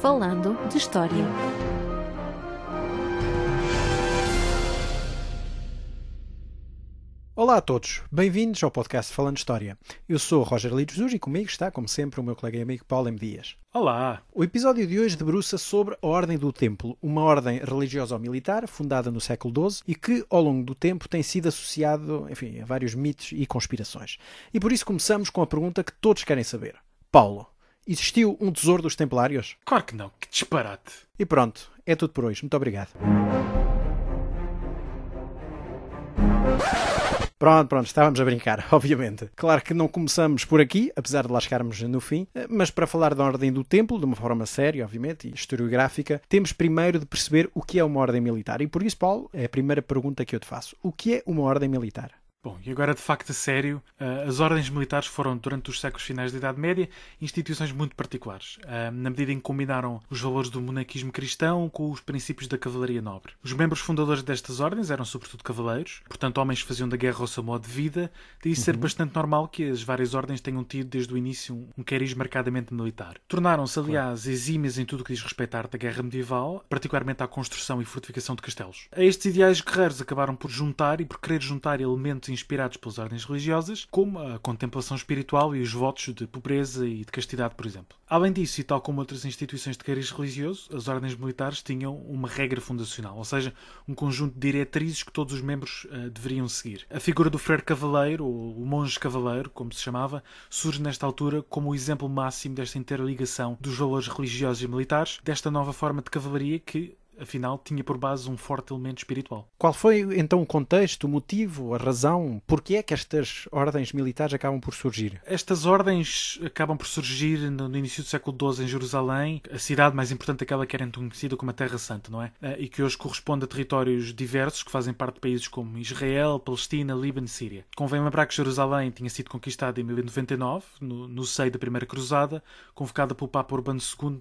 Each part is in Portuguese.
Falando de História. Olá a todos, bem-vindos ao podcast Falando História. Eu sou Roger Lides e comigo está, como sempre, o meu colega e amigo Paulo M. Dias. Olá! O episódio de hoje debruça sobre a Ordem do Templo, uma ordem religiosa ou militar fundada no século XII e que, ao longo do tempo, tem sido associado enfim, a vários mitos e conspirações. E por isso começamos com a pergunta que todos querem saber. Paulo, Existiu um tesouro dos Templários? Claro que não, que disparate. E pronto, é tudo por hoje. Muito obrigado. Pronto, pronto, estávamos a brincar, obviamente. Claro que não começamos por aqui, apesar de lascarmos no fim, eh, mas para falar da ordem do templo, de uma forma séria, obviamente, e historiográfica, temos primeiro de perceber o que é uma ordem militar. E por isso, Paulo, é a primeira pergunta que eu te faço. O que é uma ordem militar? Bom, e agora de facto a sério, eh, as ordens militares foram, durante os séculos finais da Idade Média, instituições muito particulares, eh, na medida em que combinaram os valores do monaquismo cristão com os princípios da cavalaria nobre. Os membros fundadores destas ordens eram sobretudo cavaleiros, portanto homens que faziam da guerra o seu modo de vida, daí ser uhum. bastante normal que as várias ordens tenham tido desde o início um cariz marcadamente militar. Tornaram-se, aliás, exímias em tudo o que diz respeito à arte da guerra medieval, particularmente à construção e fortificação de castelos. A estes ideais guerreiros acabaram por juntar e por querer juntar elementos inspirados pelas ordens religiosas, como a contemplação espiritual e os votos de pobreza e de castidade, por exemplo. Além disso, e tal como outras instituições de cariz religioso, as ordens militares tinham uma regra fundacional, ou seja, um conjunto de diretrizes que todos os membros uh, deveriam seguir. A figura do freio cavaleiro, ou o monge cavaleiro, como se chamava, surge nesta altura como o exemplo máximo desta interligação dos valores religiosos e militares, desta nova forma de cavalaria que afinal tinha por base um forte elemento espiritual. Qual foi então o contexto, o motivo, a razão? Porquê é que estas ordens militares acabam por surgir? Estas ordens acabam por surgir no início do século XII em Jerusalém, a cidade mais importante daquela que era então conhecida como a Terra Santa, não é? Eh, e que hoje corresponde a territórios diversos que fazem parte de países como Israel, Palestina, Líbano e Síria. Convém lembrar que Jerusalém tinha sido conquistada em 1099, no, no seio da Primeira Cruzada, convocada pelo Papa Urbano II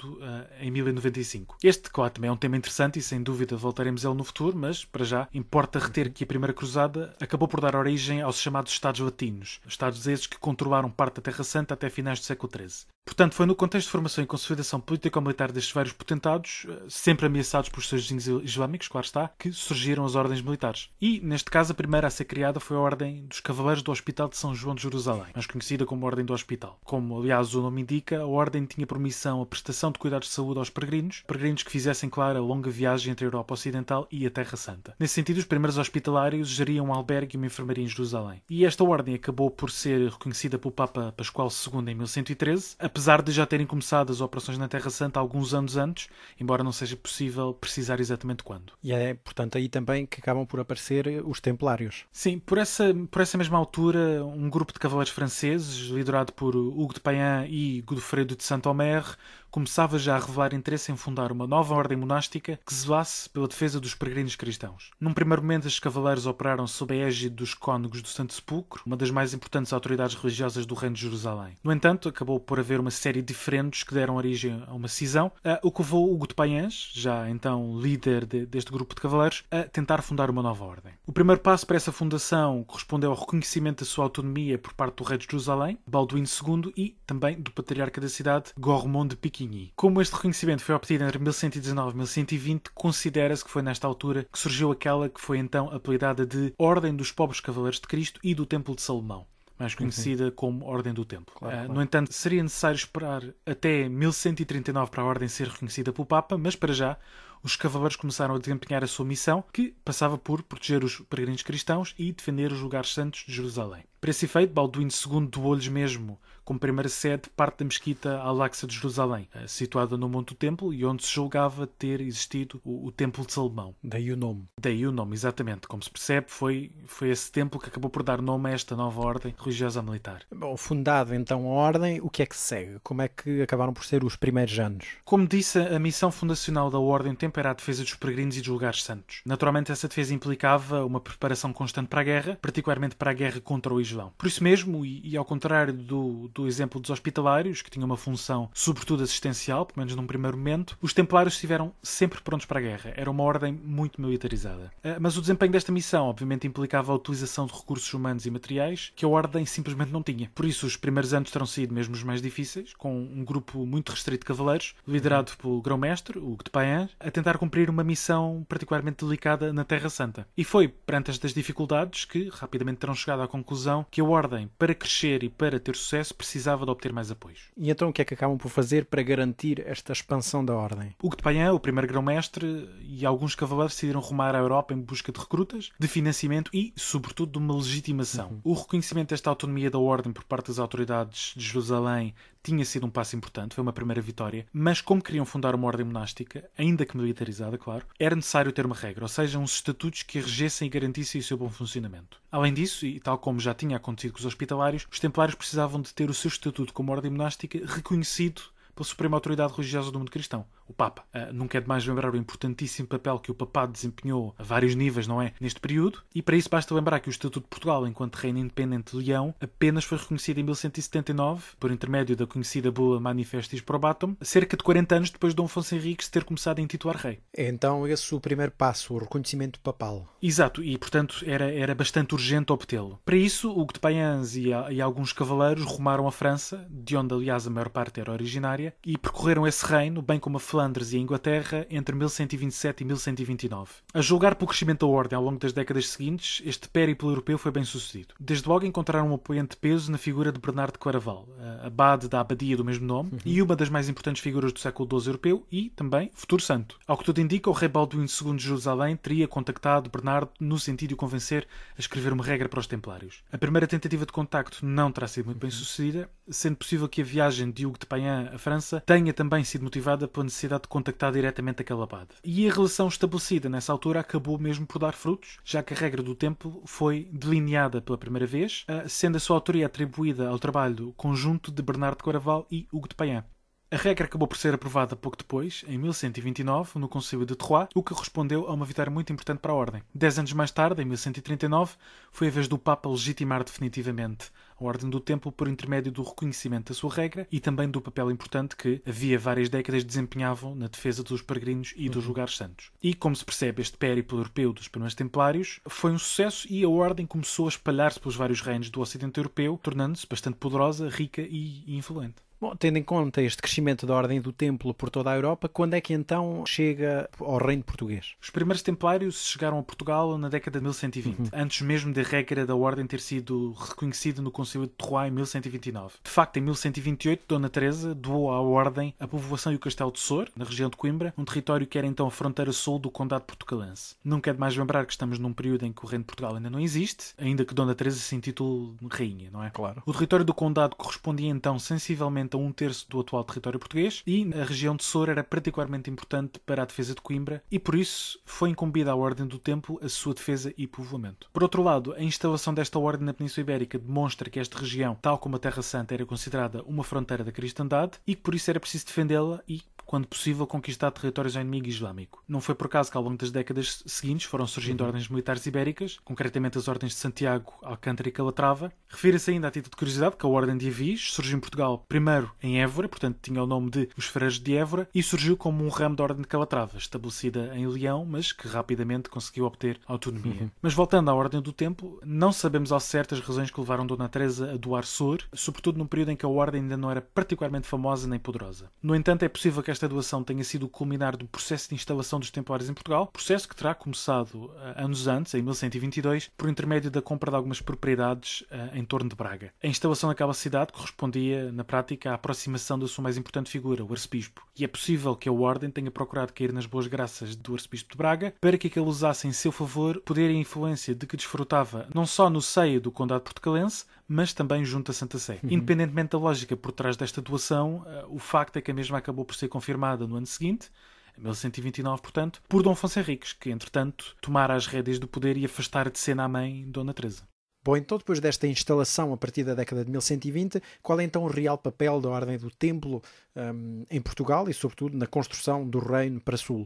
eh, em 1095. Este, claro, também é um tema interessante importante e sem dúvida voltaremos a ele no futuro, mas para já importa reter que a Primeira Cruzada acabou por dar origem aos chamados Estados Latinos, Estados esses que controlaram parte da Terra Santa até finais do século XIII. Portanto, foi no contexto de formação e consolidação político-militar destes vários potentados, eh, sempre ameaçados por seus vizinhos islâmicos, claro está, que surgiram as ordens militares. E, neste caso, a primeira a ser criada foi a Ordem dos Cavaleiros do Hospital de São João de Jerusalém, mais conhecida como Ordem do Hospital. Como, aliás, o nome indica, a Ordem tinha por missão a prestação de cuidados de saúde aos peregrinos, peregrinos que fizessem, claro, a longa viagem entre a Europa Ocidental e a Terra Santa. Nesse sentido, os primeiros hospitalários geriam um albergue e uma enfermaria em Jerusalém. E esta ordem acabou por ser reconhecida pelo Papa Pascoal II em 1113, apesar apesar de já terem começado as operações na Terra Santa alguns anos antes, embora não seja possível precisar exatamente quando. E é, portanto, aí também que acabam por aparecer os Templários. Sim, por essa, por essa mesma altura, um grupo de cavaleiros franceses, liderado por Hugo de Payan e Godofredo de Saint-Omer, começava já a revelar interesse em fundar uma nova ordem monástica que zelasse pela defesa dos peregrinos cristãos. Num primeiro momento, estes cavaleiros operaram sob a égide dos cônegos do Santo Sepulcro, uma das mais importantes autoridades religiosas do Reino de Jerusalém. No entanto, acabou por haver uma série de diferentes que deram origem a uma cisão, eh, o que levou Hugo de Paiens, já então líder de, deste grupo de cavaleiros, a tentar fundar uma nova ordem. O primeiro passo para essa fundação correspondeu ao reconhecimento da sua autonomia por parte do rei de Jerusalém, Balduíno II, e também do patriarca da cidade, Gormond de Piqui como este reconhecimento foi obtido entre 1119 e 1120, considera-se que foi nesta altura que surgiu aquela que foi então apelidada de Ordem dos Pobres Cavaleiros de Cristo e do Templo de Salomão mais uhum. conhecida uhum. como Ordem do Templo. Claro, uh, claro. No entanto, seria necessário esperar até 1139 para a Ordem ser reconhecida pelo Papa, mas para já os cavaleiros começaram a desempenhar a sua missão, que passava por proteger os peregrinos cristãos e defender os lugares santos de Jerusalém. Para esse efeito, Balduíno II doou-lhes mesmo, como primeira sede, parte da mesquita Al-Aqsa de Jerusalém, eh, situada no Monte do Templo e onde se julgava ter existido o, o, Templo de Salomão. Daí o nome. Daí o nome, exatamente. Como se percebe, foi, foi esse templo que acabou por dar nome a esta nova ordem religiosa militar. Bom, fundada então a ordem, o que é que segue? Como é que acabaram por ser os primeiros anos? Como disse, a missão fundacional da ordem tempo era a defesa dos peregrinos e dos lugares santos. Naturalmente, essa defesa implicava uma preparação constante para a guerra, particularmente para a guerra contra o Islão. Por isso mesmo, e, e ao contrário do, do exemplo dos hospitalários, que tinham uma função sobretudo assistencial, pelo menos num primeiro momento, os templários estiveram sempre prontos para a guerra. Era uma ordem muito militarizada. Ah, mas o desempenho desta missão, obviamente, implicava a utilização de recursos humanos e materiais que a ordem simplesmente não tinha. Por isso, os primeiros anos terão sido mesmo os mais difíceis, com um grupo muito restrito de cavaleiros, liderado pelo grão-mestre, o Gtepaen, a tentar cumprir uma missão particularmente delicada na Terra Santa. E foi perante estas dificuldades que rapidamente terão chegado à conclusão que a Ordem, para crescer e para ter sucesso, precisava de obter mais apoios. E então o que é que acabam por fazer para garantir esta expansão da Ordem? Hugo de Payan, o primeiro grão-mestre, e alguns cavaleiros decidiram rumar à Europa em busca de recrutas, de financiamento e, sobretudo, de uma legitimação. Uhum. O reconhecimento desta autonomia da Ordem por parte das autoridades de Jerusalém tinha sido um passo importante, foi uma primeira vitória, mas como queriam fundar uma ordem monástica, ainda que militarizada, claro, era necessário ter uma regra, ou seja, uns estatutos que regessem e garantissem o seu bom funcionamento. Além disso, e tal como já tinha acontecido com os hospitalários, os templários precisavam de ter o seu estatuto como ordem monástica reconhecido pela suprema autoridade religiosa do mundo cristão, o Papa. Uh, nunca é demais lembrar o importantíssimo papel que o Papado desempenhou a vários níveis, não é? Neste período, e para isso basta lembrar que o Estatuto de Portugal, enquanto Reino Independente de Leão, apenas foi reconhecido em 1179, por intermédio da conhecida bula Manifestis Probatum, cerca de 40 anos depois de Dom Afonso Henriques ter começado a intitular rei. É então esse o primeiro passo, o reconhecimento papal. Exato, e portanto era, era bastante urgente obtê-lo. Para isso, o de Paians e, e alguns cavaleiros rumaram a França, de onde aliás a maior parte era originária, e percorreram esse reino, bem como a Flandres e a Inglaterra, entre 1127 e 1129. A julgar pelo crescimento da ordem ao longo das décadas seguintes, este périplo europeu foi bem sucedido. Desde logo encontraram um apoiante peso na figura de Bernardo de Claraval, abade da abadia do mesmo nome uhum. e uma das mais importantes figuras do século XII europeu e, também, futuro santo. Ao que tudo indica, o rei Baldwin II de Jerusalém teria contactado Bernardo no sentido de o convencer a escrever uma regra para os templários. A primeira tentativa de contacto não terá sido muito bem uhum. sucedida sendo possível que a viagem de Hugo de Payan à França tenha também sido motivada pela necessidade de contactar diretamente aquele abade. E a relação estabelecida nessa altura acabou mesmo por dar frutos, já que a regra do tempo foi delineada pela primeira vez, eh, sendo a sua autoria atribuída ao trabalho conjunto de Bernardo de e Hugo de Payan. A regra acabou por ser aprovada pouco depois, em 1129, no Conselho de Troyes, o que correspondeu a uma vitória muito importante para a Ordem. Dez anos mais tarde, em 1139, foi a vez do Papa legitimar definitivamente a Ordem do Templo por intermédio do reconhecimento da sua regra e também do papel importante que havia várias décadas desempenhavam na defesa dos peregrinos e dos uhum. lugares santos. E, como se percebe, este périplo europeu dos primeiros Templários foi um sucesso e a Ordem começou a espalhar-se pelos vários reinos do Ocidente Europeu, tornando-se bastante poderosa, rica e influente. Bom, tendo em conta este crescimento da Ordem do Templo por toda a Europa, quando é que então chega ao reino português? Os primeiros templários chegaram a Portugal na década de 1120, uhum. antes mesmo da regra da Ordem ter sido reconhecida no Concílio de Troyes em 1129. De facto, em 1128, Dona Teresa doou à Ordem a povoação e o castelo de Sor, na região de Coimbra, um território que era então a fronteira sul do Condado Portugalense. Nunca é demais lembrar que estamos num período em que o reino de Portugal ainda não existe, ainda que Dona Teresa se intitule rainha, não é? Claro. O território do Condado correspondia então sensivelmente representa um terço do atual território português, e a região de Soura era particularmente importante para a defesa de Coimbra e por isso foi incumbida à Ordem do Tempo a sua defesa e povoamento. Por outro lado, a instalação desta ordem na Península Ibérica demonstra que esta região, tal como a Terra Santa, era considerada uma fronteira da cristandade e que por isso era preciso defendê-la e quando possível, conquistar territórios ao inimigo islâmico. Não foi por acaso que, ao longo das décadas seguintes, foram surgindo uhum. ordens militares ibéricas, concretamente as ordens de Santiago, Alcântara e Calatrava. Refira-se ainda a título de curiosidade que a Ordem de Avis surgiu em Portugal primeiro em Évora, portanto tinha o nome de Os Freiros de Évora, e surgiu como um ramo da Ordem de Calatrava, estabelecida em Leão, mas que rapidamente conseguiu obter autonomia. Uhum. Mas voltando à Ordem do Tempo, não sabemos ao certo as razões que levaram Dona Teresa a doar Sor, sobretudo num período em que a Ordem ainda não era particularmente famosa nem poderosa. No entanto, é possível que esta doação tenha sido o culminar do processo de instalação dos Templários em Portugal, processo que terá começado eh, anos antes, em 1122, por intermédio da compra de algumas propriedades eh, em torno de Braga. A instalação naquela cidade correspondia, na prática, à aproximação da sua mais importante figura, o arcebispo, e é possível que a ordem tenha procurado cair nas boas graças do arcebispo de Braga para que aquele usasse em seu favor poder e influência de que desfrutava não só no seio do condado portugalense, mas também junto à Santa Sé. Uhum. Independentemente da lógica por trás desta doação, eh, o facto é que a mesma acabou por ser confirmada no ano seguinte, 1129, portanto, por Dom Afonso Henriques, que entretanto tomara as rédeas do poder e afastara de cena a mãe Dona Teresa. Bom, então depois desta instalação a partir da década de 1120, qual é então o real papel da Ordem do Templo um, ehm, em Portugal e sobretudo na construção do reino para Sul?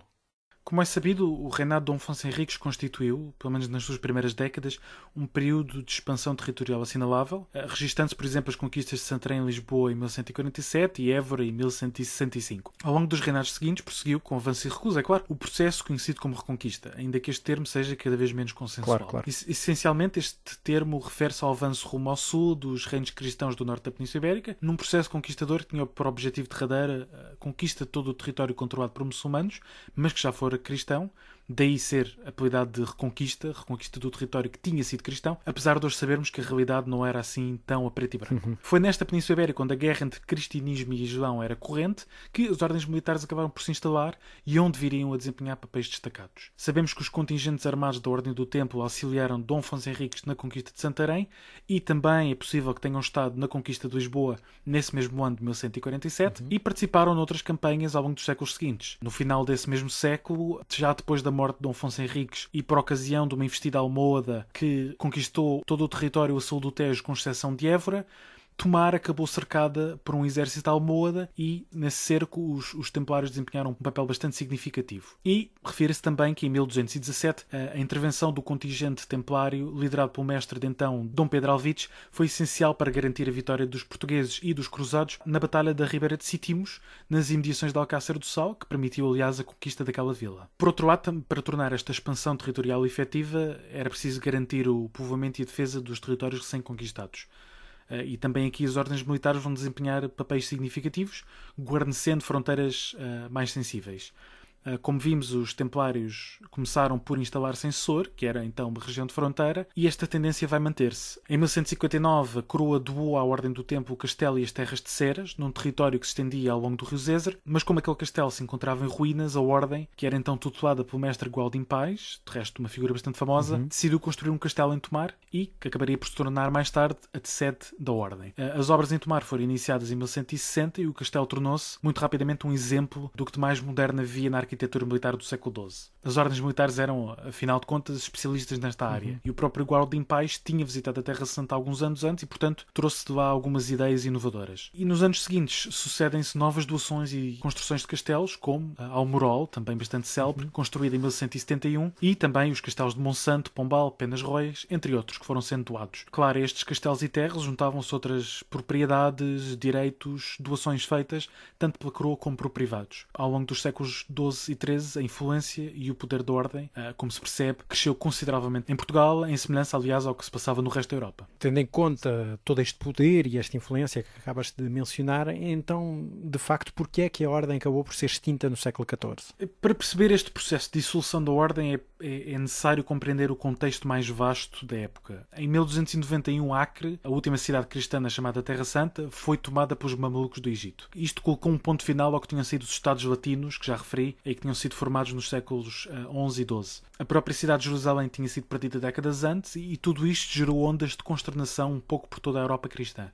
Como é sabido, o reinado de Dom Afonso Henriques constituiu, pelo menos nas suas primeiras décadas, um período de expansão territorial assinalável, eh, registando-se, por exemplo, as conquistas de Santarém em Lisboa em 1147 e Évora em 1165. Ao longo dos reinados seguintes, prosseguiu, com avanço e recusa, é claro, o processo conhecido como Reconquista, ainda que este termo seja cada vez menos consensual. Claro, claro. Essencialmente, este termo refere-se ao avanço rumo ao sul dos reinos cristãos do norte da Península Ibérica, num processo conquistador que tinha por objetivo derradeira a eh, conquista de todo o território controlado por muçulmanos, mas que já foram cristão daí ser apelidado de Reconquista, Reconquista do território que tinha sido cristão, apesar de hoje sabermos que a realidade não era assim tão a preto e branco. Uhum. Foi nesta Península Ibérica, onde a guerra entre cristianismo e islão era corrente, que as ordens militares acabaram por se instalar e onde viriam a desempenhar papéis destacados. Sabemos que os contingentes armados da Ordem do Templo auxiliaram Dom Afonso Henriques na conquista de Santarém e também é possível que tenham estado na conquista de Lisboa nesse mesmo ano de 1147 uhum. e participaram noutras campanhas ao longo dos séculos seguintes. No final desse mesmo século, já depois da morte de Dom Afonso Henriques e por ocasião de uma investida almoada que conquistou todo o território a sul do Tejo, com exceção de Évora. Tomar acabou cercada por um exército almoada e, nesse cerco, os, os templários desempenharam um papel bastante significativo. E refere-se também que, em 1217, a, a, intervenção do contingente templário, liderado pelo mestre de então Dom Pedro Alvites, foi essencial para garantir a vitória dos portugueses e dos cruzados na Batalha da Ribeira de Sitimos, nas imediações de Alcácer do Sal, que permitiu, aliás, a conquista daquela vila. Por outro lado, para tornar esta expansão territorial efetiva, era preciso garantir o povoamento e a defesa dos territórios recém-conquistados. Eh, e também aqui as ordens militares vão desempenhar papéis significativos, guarnecendo fronteiras eh, mais sensíveis. Ah, como vimos, os Templários começaram por instalar censor, que era então uma região de fronteira, e esta tendência vai manter-se. Em 1159, a coroa doou à Ordem do Templo o castelo e as terras de Ceras, num território que se estendia ao longo do rio Zézer, mas como aquele castelo se encontrava em ruínas, a Ordem, que era então tutelada pelo mestre Gualdim Pais, de resto uma figura bastante famosa, uhum. decidiu construir um castelo em Tomar e que acabaria por se tornar mais tarde a sede da Ordem. Ah, as obras em Tomar foram iniciadas em 1160 e o castelo tornou-se muito rapidamente um exemplo do que de mais moderno havia na arquitetura arquitetura militar do século XII. As ordens militares eram, afinal de contas, especialistas nesta área. Uhum. E o próprio Guardim Pais tinha visitado a Terra Santa alguns anos antes e, portanto, trouxe de lá algumas ideias inovadoras. E nos anos seguintes sucedem-se novas doações e construções de castelos, como Almorol, também bastante célebre, uhum. em 1171, e também os castelos de Monsanto, Pombal, Penas Roias, entre outros, que foram sendo doados. Claro, estes castelos e terras juntavam-se outras propriedades, direitos, doações feitas, tanto pela coroa como por privados. Ao longo dos séculos XII XIII, a influência e o poder da ordem, ah, como se percebe, cresceu consideravelmente em Portugal, em semelhança, aliás, ao que se passava no resto da Europa. Tendo em conta todo este poder e esta influência que acabas de mencionar, então, de facto, porquê é que a ordem acabou por ser extinta no século XIV? Para perceber este processo de dissolução da ordem é é, é, necessário compreender o contexto mais vasto da época. Em 1291, Acre, a última cidade cristã chamada Terra Santa, foi tomada pelos mamelucos do Egito. Isto colocou um ponto final ao que tinham sido os Estados Latinos, que já referi, e que tinham sido formados nos séculos XI eh, e XII. A própria cidade de Jerusalém tinha sido perdida décadas antes, e tudo isto gerou ondas de consternação um pouco por toda a Europa cristã.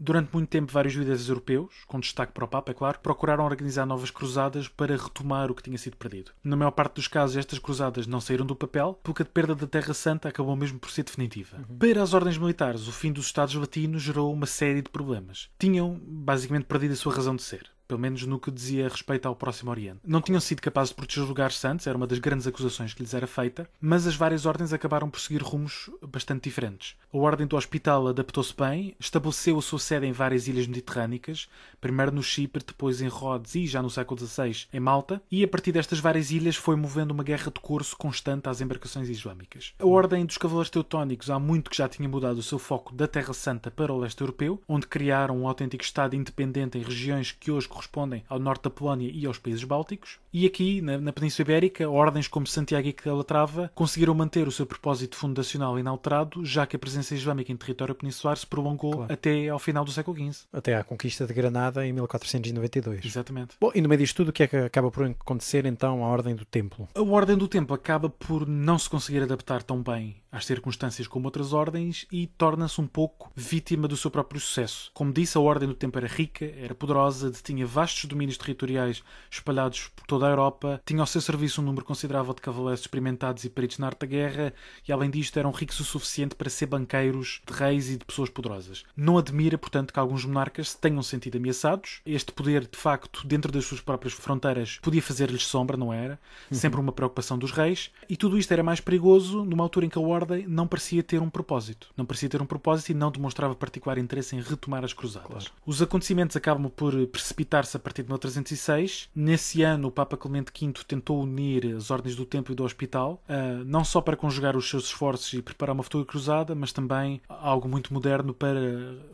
Durante muito tempo, vários líderes europeus, com destaque para o Papa, é claro, procuraram organizar novas cruzadas para retomar o que tinha sido perdido. Na maior parte dos casos, estas cruzadas não saíram do papel, porque a perda da Terra Santa acabou mesmo por ser definitiva. Uhum. Para as ordens militares, o fim dos Estados latinos gerou uma série de problemas. Tinham, basicamente, perdido a sua razão de ser pelo menos no que dizia respeito ao Próximo Oriente. Não tinham sido capazes de proteger os lugares santos, era uma das grandes acusações que lhes era feita, mas as várias ordens acabaram por seguir rumos bastante diferentes. A Ordem do Hospital adaptou-se bem, estabeleceu a sua sede em várias ilhas mediterrânicas, primeiro no Chipre, depois em Rhodes e, já no século XVI, em Malta, e a partir destas várias ilhas foi movendo uma guerra de curso constante às embarcações islâmicas. A Ordem dos Cavaleiros Teutónicos há muito que já tinha mudado o seu foco da Terra Santa para o leste europeu, onde criaram um autêntico Estado independente em regiões que hoje correspondem ao norte da Polónia e aos países bálticos. E aqui, na, na Península Ibérica, ordens como Santiago e Calatrava conseguiram manter o seu propósito fundacional inalterado, já que a presença islâmica em território peninsular se prolongou claro. até ao final do século XV. Até à conquista de Granada em 1492. Exatamente. Bom, e no meio disto tudo, o que é que acaba por acontecer então a Ordem do Templo? A Ordem do Templo acaba por não se conseguir adaptar tão bem às circunstâncias como outras ordens e torna-se um pouco vítima do seu próprio sucesso. Como disse, a Ordem do Templo era rica, era poderosa, detinha vastos domínios territoriais espalhados por toda a Europa, tinha ao seu serviço um número considerável de cavaleiros experimentados e peritos na arte da guerra, e além disto eram ricos o suficiente para ser banqueiros de reis e de pessoas poderosas. Não admira, portanto, que alguns monarcas se tenham sentido ameaçados. Este poder, de facto, dentro das suas próprias fronteiras, podia fazer-lhes sombra, não era? Uhum. Sempre uma preocupação dos reis. E tudo isto era mais perigoso numa altura em que a ordem não parecia ter um propósito. Não parecia ter um propósito e não demonstrava particular interesse em retomar as cruzadas. Claro. Os acontecimentos acabam por precipitar manifestar-se a partir de 1306. Nesse ano, o Papa Clemente V tentou unir as ordens do templo e do hospital, ah, não só para conjugar os seus esforços e preparar uma futura cruzada, mas também algo muito moderno para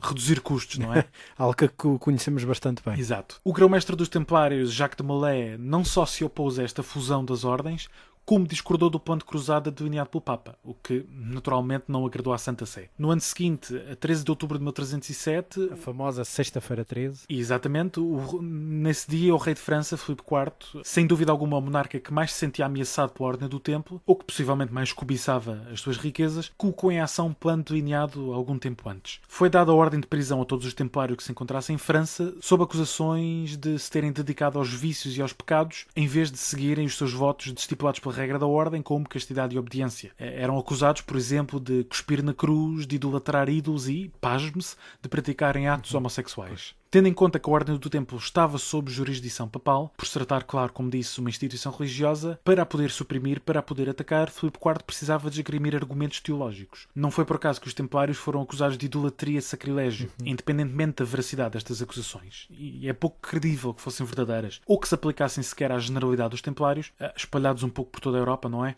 reduzir custos, não é? algo que conhecemos bastante bem. Exato. O grão-mestre dos Templários, Jacques de Molay, não só se opôs a esta fusão das ordens, como discordou do ponto cruzado cruzada delineado pelo Papa, o que naturalmente não agradou à Santa Sé. No ano seguinte, a 13 de outubro de 1307, a famosa Sexta-feira 13, exatamente, o, nesse dia o rei de França, Filipe IV, sem dúvida alguma o monarca que mais se sentia ameaçado pela Ordem do Templo, ou que possivelmente mais cobiçava as suas riquezas, colocou em ação um plano delineado algum tempo antes. Foi dada a ordem de prisão a todos os templários que se encontrassem em França, sob acusações de se terem dedicado aos vícios e aos pecados, em vez de seguirem os seus votos destipulados pela regra da ordem, como castidade e obediência. Eh, eram acusados, por exemplo, de cuspir na cruz, de idolatrar ídolos e, pasme-se, de praticarem atos uhum. homossexuais. Tendo em conta que a Ordem do Templo estava sob jurisdição papal, por se tratar, claro, como disse, uma instituição religiosa, para a poder suprimir, para a poder atacar, Filipe IV precisava de esgrimir argumentos teológicos. Não foi por acaso que os templários foram acusados de idolatria e sacrilégio, uhum. independentemente da veracidade destas acusações. E é pouco credível que fossem verdadeiras, ou que se aplicassem sequer à generalidade dos templários, eh, espalhados um pouco por toda a Europa, não é?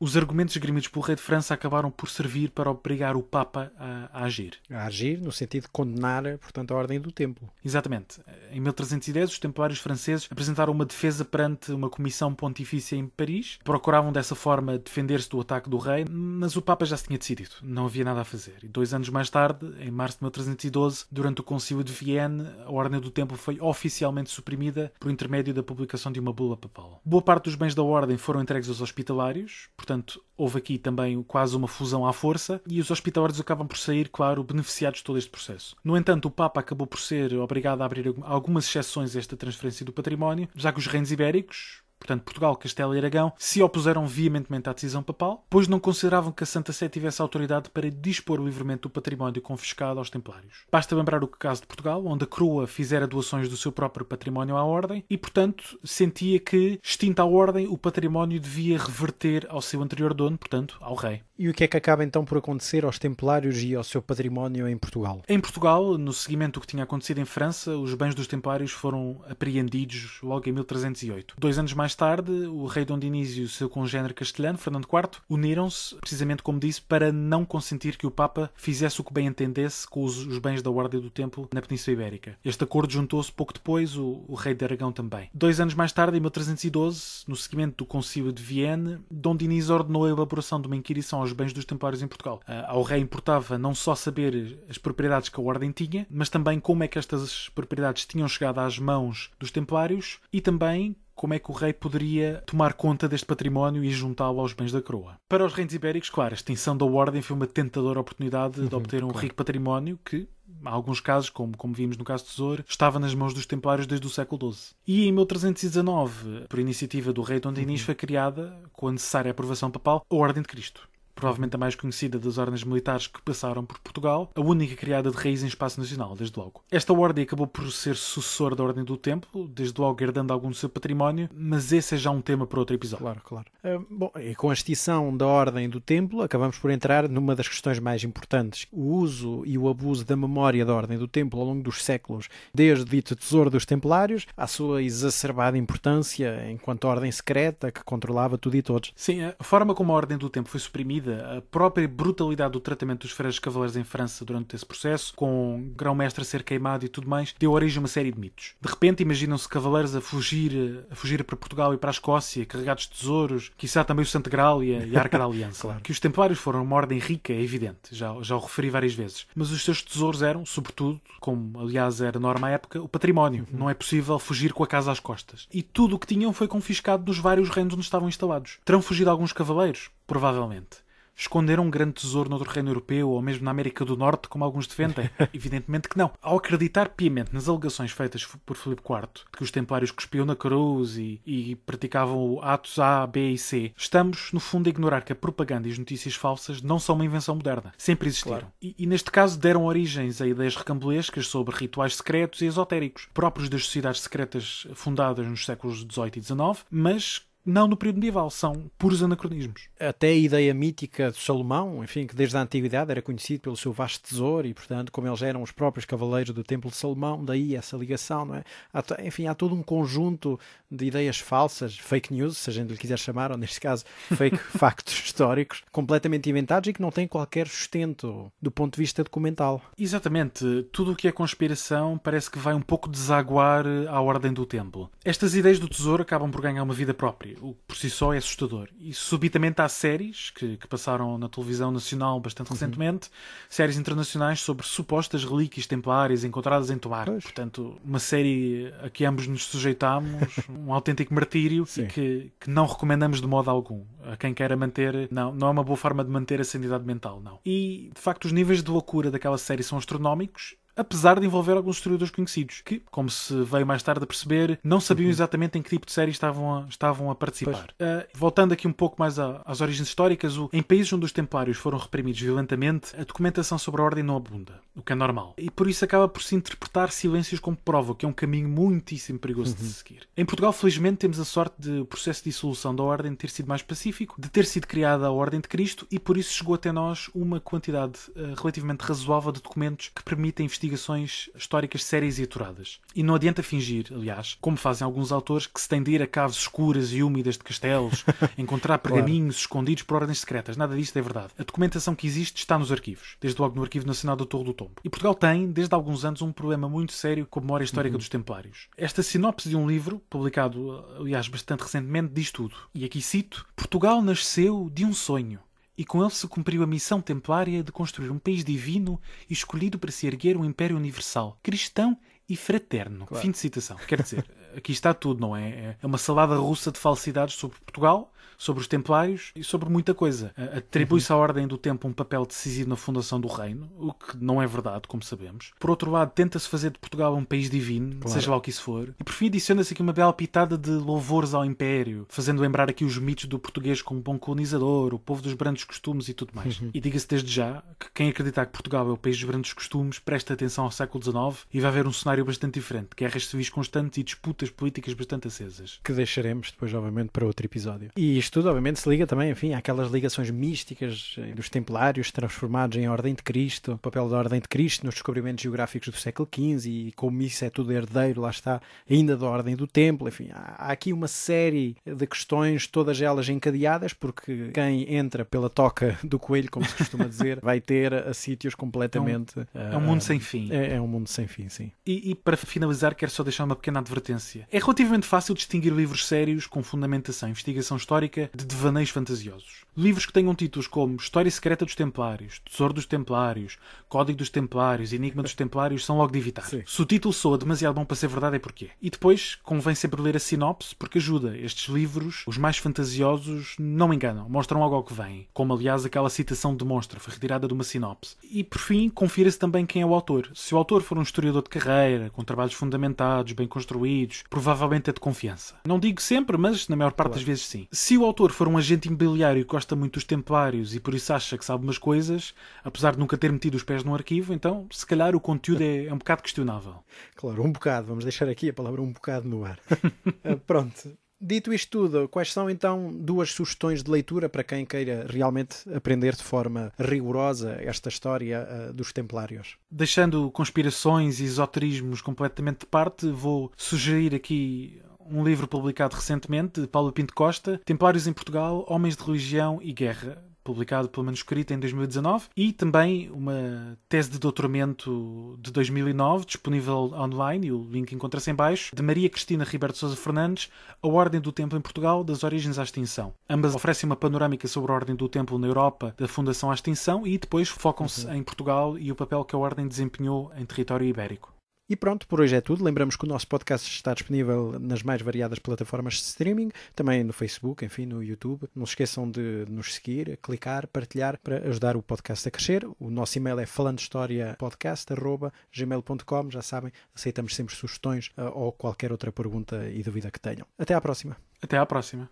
os argumentos esgrimidos pelo rei de França acabaram por servir para obrigar o Papa a, a, agir. A agir no sentido de condenar, portanto, a ordem do templo. Exatamente. Em 1310, os templários franceses apresentaram uma defesa perante uma comissão pontifícia em Paris. Procuravam dessa forma defender-se do ataque do rei, mas o Papa já se tinha decidido. Não havia nada a fazer. E dois anos mais tarde, em março de 1312, durante o concílio de Vienne, a ordem do templo foi oficialmente suprimida por intermédio da publicação de uma bula papal. Boa parte dos bens da ordem foram entregues aos hospitalários, portanto, houve aqui também quase uma fusão à força e os hospitalários acabam por sair, claro, beneficiados de todo este processo. No entanto, o Papa acabou por ser obrigado a abrir algumas exceções a esta transferência do património, já que os reinos ibéricos, portanto Portugal, Castela e Aragão, se opuseram veementemente à decisão papal, pois não consideravam que a Santa Sé tivesse autoridade para dispor livremente do património confiscado aos templários. Basta lembrar o caso de Portugal, onde a coroa fizera doações do seu próprio património à ordem e, portanto, sentia que, extinta a ordem, o património devia reverter ao seu anterior dono, portanto, ao rei. E o que é que acaba então por acontecer aos templários e ao seu património em Portugal? Em Portugal, no seguimento do que tinha acontecido em França, os bens dos templários foram apreendidos logo em 1308. Dois anos mais mais tarde, o rei Dom Dinísio e o seu congênere castelhano, Fernando IV, uniram-se, precisamente como disse, para não consentir que o Papa fizesse o que bem entendesse com os, os bens da Ordem do Templo na Península Ibérica. Este acordo juntou-se pouco depois o, o, rei de Aragão também. Dois anos mais tarde, em 1312, no seguimento do Concílio de Vienne, Dom Dinísio ordenou a elaboração de uma inquirição aos bens dos Templários em Portugal. Ah, ao rei importava não só saber as propriedades que a Ordem tinha, mas também como é que estas propriedades tinham chegado às mãos dos Templários e também como é que o rei poderia tomar conta deste património e juntá-lo aos bens da coroa. Para os reinos ibéricos, claro, a extinção da ordem foi uma tentadora oportunidade uhum, de obter um claro. rico património que, em alguns casos, como, como vimos no caso de Tesouro, estava nas mãos dos templários desde o século XII. E em 1319, por iniciativa do rei Dom Dinis, uhum. foi criada, com a necessária aprovação papal, a Ordem de Cristo provavelmente a mais conhecida das ordens militares que passaram por Portugal, a única criada de raiz em espaço nacional, desde logo. Esta ordem acabou por ser sucessora da Ordem do Templo, desde logo herdando algum do seu património, mas esse é já um tema para outro episódio. Claro, claro. Uh, bom, e com a extinção da Ordem do Templo, acabamos por entrar numa das questões mais importantes. O uso e o abuso da memória da Ordem do Templo ao longo dos séculos, desde dito tesouro dos Templários, à sua exacerbada importância enquanto ordem secreta que controlava tudo e todos. Sim, a forma como a Ordem do Templo foi suprimida medida a própria brutalidade do tratamento dos freiras cavaleiros em França durante esse processo, com grão-mestre a ser queimado e tudo mais, deu origem a uma série de mitos. De repente, imaginam-se cavaleiros a fugir, a fugir para Portugal e para a Escócia, carregados de tesouros, quiçá também o Santo Graal e a, e a Arca da Aliança. claro. Que os Templários foram uma ordem rica, é evidente, já, já o referi várias vezes. Mas os seus tesouros eram, sobretudo, como aliás era norma à época, o património. Uhum. Não é possível fugir com a casa às costas. E tudo o que tinham foi confiscado dos vários reinos onde estavam instalados. Terão fugido alguns cavaleiros? Provavelmente esconderam um grande tesouro noutro reino europeu ou mesmo na América do Norte, como alguns defendem? Evidentemente que não. Ao acreditar piamente nas alegações feitas por Filipe IV de que os templários cuspiam na cruz e, e praticavam atos A, B e C, estamos, no fundo, a ignorar que a propaganda e as notícias falsas não são uma invenção moderna. Sempre existiram. Claro. E, e, neste caso, deram origens a ideias recambulescas sobre rituais secretos e esotéricos, próprios das sociedades secretas fundadas nos séculos XVIII e XIX, mas não no período medieval, são puros anacronismos. Até a ideia mítica de Salomão, enfim, que desde a antiguidade era conhecido pelo seu vasto tesouro e, portanto, como eles eram os próprios cavaleiros do Templo de Salomão, daí essa ligação, não é? Há, enfim, há todo um conjunto de ideias falsas, fake news, se a gente lhe quiser chamar, ou neste caso, fake factos históricos, completamente inventados e que não têm qualquer sustento do ponto de vista documental. Exatamente. Tudo o que é conspiração parece que vai um pouco desaguar à ordem do templo. Estas ideias do tesouro acabam por ganhar uma vida própria o que por si só é assustador. E subitamente há séries que, que passaram na televisão nacional bastante uhum. recentemente, séries internacionais sobre supostas relíquias templárias encontradas em tomar Pois. Portanto, uma série a que ambos nos sujeitámos, um autêntico martírio e que, que não recomendamos de modo algum. A quem queira manter, não, não é uma boa forma de manter a sanidade mental, não. E de facto, os níveis de loucura daquela série são astronómicos apesar de envolver alguns historiadores conhecidos, que, como se veio mais tarde a perceber, não sabiam uhum. exatamente em que tipo de série estavam a, estavam a participar. Uh, voltando aqui um pouco mais a, às origens históricas, o, em países onde os templários foram reprimidos violentamente, a documentação sobre a ordem não abunda, o que é normal. E por isso acaba por se interpretar silêncios como prova, que é um caminho muitíssimo perigoso uhum. de seguir. Em Portugal, felizmente, temos a sorte de o processo de dissolução da ordem ter sido mais pacífico, de ter sido criada a Ordem de Cristo e por isso chegou até nós uma quantidade uh, relativamente razoável de documentos que permitem investigar investigações históricas sérias e aturadas. E não adianta fingir, aliás, como fazem alguns autores, que se tem de ir a caves escuras e úmidas de castelos, encontrar pergaminhos claro. escondidos por ordens secretas. Nada disto é verdade. A documentação que existe está nos arquivos, desde logo no Arquivo Nacional do Torre do Tombo. E Portugal tem, desde alguns anos, um problema muito sério com a memória histórica uhum. dos Templários. Esta sinopse de um livro, publicado, aliás, bastante recentemente, diz tudo. E aqui cito: Portugal nasceu de um sonho e com ele se cumpriu a missão templária de construir um país divino e escolhido para se erguer um império universal, cristão e fraterno. Claro. Fim de citação. Quer dizer, aqui está tudo, não é? É uma salada russa de falsidades sobre Portugal, sobre os Templários e sobre muita coisa. Atribui-se à uhum. Ordem do Tempo um papel decisivo na fundação do reino, o que não é verdade, como sabemos. Por outro lado, tenta-se fazer de Portugal um país divino, claro. seja lá o que isso for. E por fim, adiciona-se aqui uma bela pitada de louvores ao Império, fazendo lembrar aqui os mitos do português como bom colonizador, o povo dos brandos costumes e tudo mais. Uhum. E diga-se desde já que quem acreditar que Portugal é o país dos brandos costumes presta atenção ao século XIX e vai ver um cenário bastante diferente: guerras civis constantes e disputas disputas políticas bastante acesas. Que deixaremos depois, obviamente, para outro episódio. E isto tudo, obviamente, se liga também, enfim, àquelas ligações místicas eh, dos templários transformados em Ordem de Cristo, o papel da Ordem de Cristo nos descobrimentos geográficos do século XV e como isso é tudo herdeiro, lá está, ainda da Ordem do Templo, enfim, há, aqui uma série de questões, todas elas encadeadas, porque quem entra pela toca do coelho, como se costuma dizer, vai ter a eh, sítios completamente. É um, é um mundo eh, sem fim. É, é, um mundo sem fim, sim. E, e para finalizar, quero só deixar uma pequena advertência ciência. É relativamente fácil distinguir livros sérios com fundamentação, investigação histórica de devaneios fantasiosos. Livros que tenham títulos como História Secreta dos Templários, Tesouro dos Templários, Código dos Templários, Enigma dos Templários são logo de evitar. Sim. Se o título soa demasiado bom para ser verdade, é porquê. E depois, convém sempre ler a sinopse porque ajuda. Estes livros, os mais fantasiosos, não enganam, mostram algo ao que vem. Como, aliás, aquela citação demonstra, foi retirada de uma sinopse. E, por fim, confira-se também quem é o autor. Se o autor for um historiador de carreira, com trabalhos fundamentados, bem construídos, provavelmente é de confiança. Não digo sempre, mas na maior parte claro. das vezes sim. Se o autor for um agente imobiliário que gosta muito dos templários e por isso acha que sabe umas coisas, apesar de nunca ter metido os pés num arquivo, então se calhar o conteúdo é, é um bocado questionável. Claro, um bocado, vamos deixar aqui a palavra um bocado no ar. Ah, pronto, Dito isto tudo, quais são então duas sugestões de leitura para quem queira realmente aprender de forma rigorosa esta história uh, dos Templários? Deixando conspirações e esoterismos completamente de parte, vou sugerir aqui um livro publicado recentemente de Paulo Pinto Costa, Templários em Portugal, Homens de Religião e Guerra publicado pelo manuscrito em 2019, e também uma tese de doutoramento de 2009, disponível online, e o link encontra-se em baixo, de Maria Cristina Ribeiro de Sousa Fernandes, A Ordem do Templo em Portugal, das Origens à Extinção. Ambas oferecem uma panorâmica sobre a Ordem do Templo na Europa, da fundação à extinção, e depois focam-se uhum. em Portugal e o papel que a Ordem desempenhou em território ibérico. E pronto, por hoje é tudo. Lembramos que o nosso podcast está disponível nas mais variadas plataformas de streaming, também no Facebook, enfim, no YouTube. Não se esqueçam de nos seguir, clicar, partilhar para ajudar o podcast a crescer. O nosso e-mail é falandohistoriapodcast.gmail.com. Já sabem, aceitamos sempre sugestões eh, ou qualquer outra pergunta e dúvida que tenham. Até à próxima. Até à próxima.